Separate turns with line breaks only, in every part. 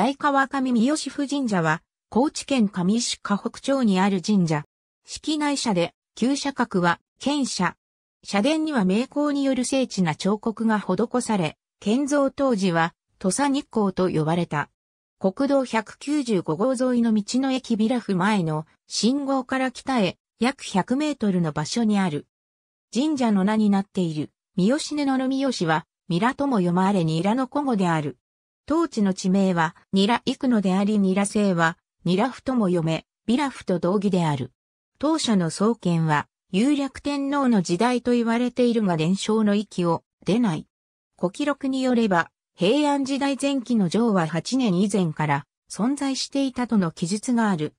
大川上三義府神社は、高知県上石河北町にある神社。式内社で、旧社格は、県社。社殿には名工による精緻な彫刻が施され、建造当時は、土佐日光と呼ばれた。国道195号沿いの道の駅ビラフ前の信号から北へ約100メートルの場所にある。神社の名になっている三好根の三好は、ミラとも読まれにイラの古語である。当地の地名は、ニラ幾のでありニラ製は、ニラフとも読め、ビラフと同義である。当社の創建は、有略天皇の時代と言われているが伝承の域を出ない。古記録によれば、平安時代前期の上は8年以前から存在していたとの記述がある。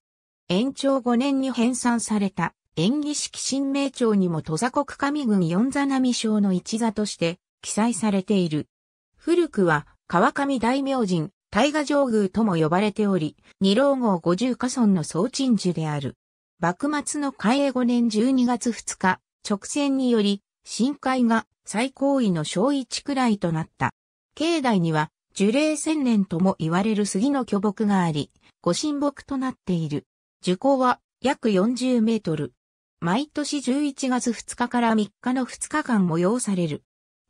延長5年に編纂された演技式新名帳にも土佐国上郡四座並将の一座として記載されている。古くは川上大明神、大河上宮とも呼ばれており、二老号五十家村の総鎮守である。幕末の開栄五年十二月二日、直線により、深海が最高位の小一くらいとなった。境内には、樹齢千年とも言われる杉の巨木があり、ご神木となっている。樹高は約40メートル。毎年11月2日から3日の2日間催される。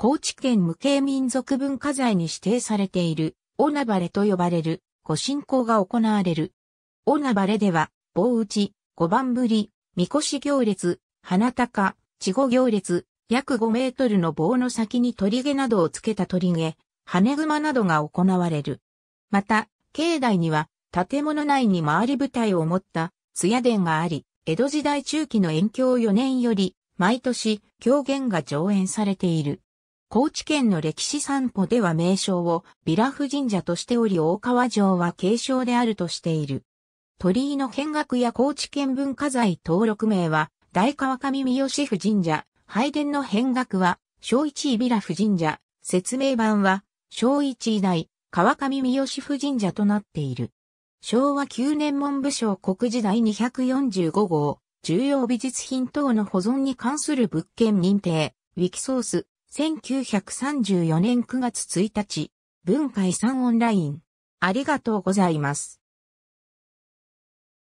高知県無形民族文化財に指定されている、おなばれと呼ばれる、ご信仰が行われる。おなばれでは、棒打ち、五番ぶり、みこし行列、花高、稚語行列、約5メートルの棒の先に鳥毛などをつけた鳥毛、羽熊などが行われる。また、境内には、建物内に回り舞台を持った、艶殿があり、江戸時代中期の延享4年より、毎年、狂言が上演されている。高知県の歴史散歩では名称をビラフ神社としており大川城は継承であるとしている。鳥居の見学や高知県文化財登録名は大川上三好府神社、拝殿の見学は小一井ビラフ神社、説明版は小一井大川上三好府神社となっている。昭和9年文部省国時代245号、重要美術品等の保存に関する物件認定、ウィキソース、1934年9月1日、文化遺産オンライン。ありがとうございます。